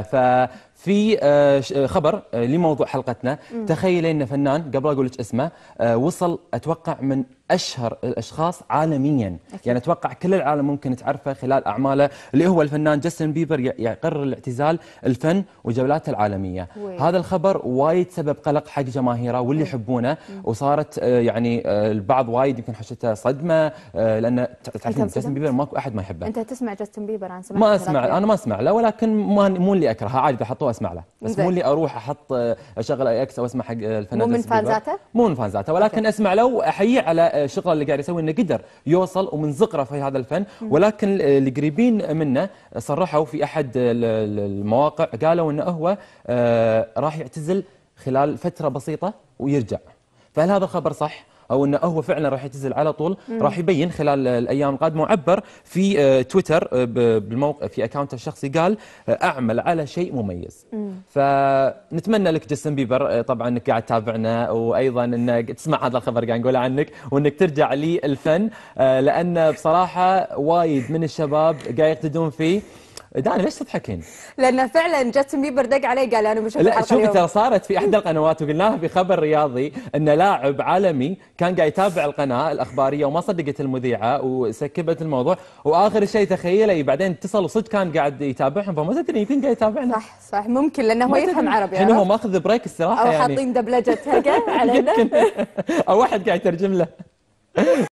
ف في آه، آه، خبر آه، لموضوع حلقتنا تخيلي ان فنان قبل اقول لك اسمه وصل اتوقع من اشهر الاشخاص عالميا أكيد. يعني اتوقع كل العالم ممكن تعرفه خلال اعماله اللي هو الفنان جاستن بيبر يقرر الاعتزال الفن وجولاته العالميه وي. هذا الخبر وايد سبب قلق حق جماهيره واللي يحبونه وصارت يعني البعض وايد يمكن حشته صدمه لان تعرفين جاستن بيبر ماكو احد ما يحبه انت تسمع جاستن بيبر انا سمعت ما اسمع انا ما اسمع له ولكن مو اللي اكرهه عادي حطوه واسمع له بس مو اللي اروح احط اشغل اي اكس او اسمع حق الفنان مو من فانزاته مو من فانزاته ولكن أوكي. اسمع له واحييه على شغله اللي قاعد يسوي انه قدر يوصل ومن زقره في هذا الفن ولكن القريبين منه صرحوا في احد المواقع قالوا انه هو آه، راح يعتزل خلال فتره بسيطه ويرجع فهل هذا الخبر صح؟ او انه هو فعلا راح يعتزل على طول راح يبين خلال الايام القادمه وعبر في آه، تويتر آه، بالموقع في اكونته الشخصي قال آه، اعمل على شيء مميز فنتمنى لك جسم بيبر طبعا انك قاعد تتابعنا وايضا انك تسمع هذا الخبر قاعد نقوله عنك وانك ترجع للفن لان بصراحه وايد من الشباب قاعد يقتدون فيه دانا ليش تضحكين؟ لأن فعلا جاستن بيبر دق علي قال أنا بشوف لا شوفي ترى صارت في إحدى القنوات وقلناها في خبر رياضي أن لاعب عالمي كان قاعد يتابع القناة الأخبارية وما صدقت المذيعة وسكبت الموضوع وآخر شيء تخيلي بعدين اتصل وصدق كان قاعد يتابعهم فما تدري يمكن قاعد يتابعنا صح صح ممكن لأنه هو يفهم عربي يعني هو ماخذ بريك استراحة يعني أو حاطين دبلجة هقة علينا أو واحد قاعد يترجم له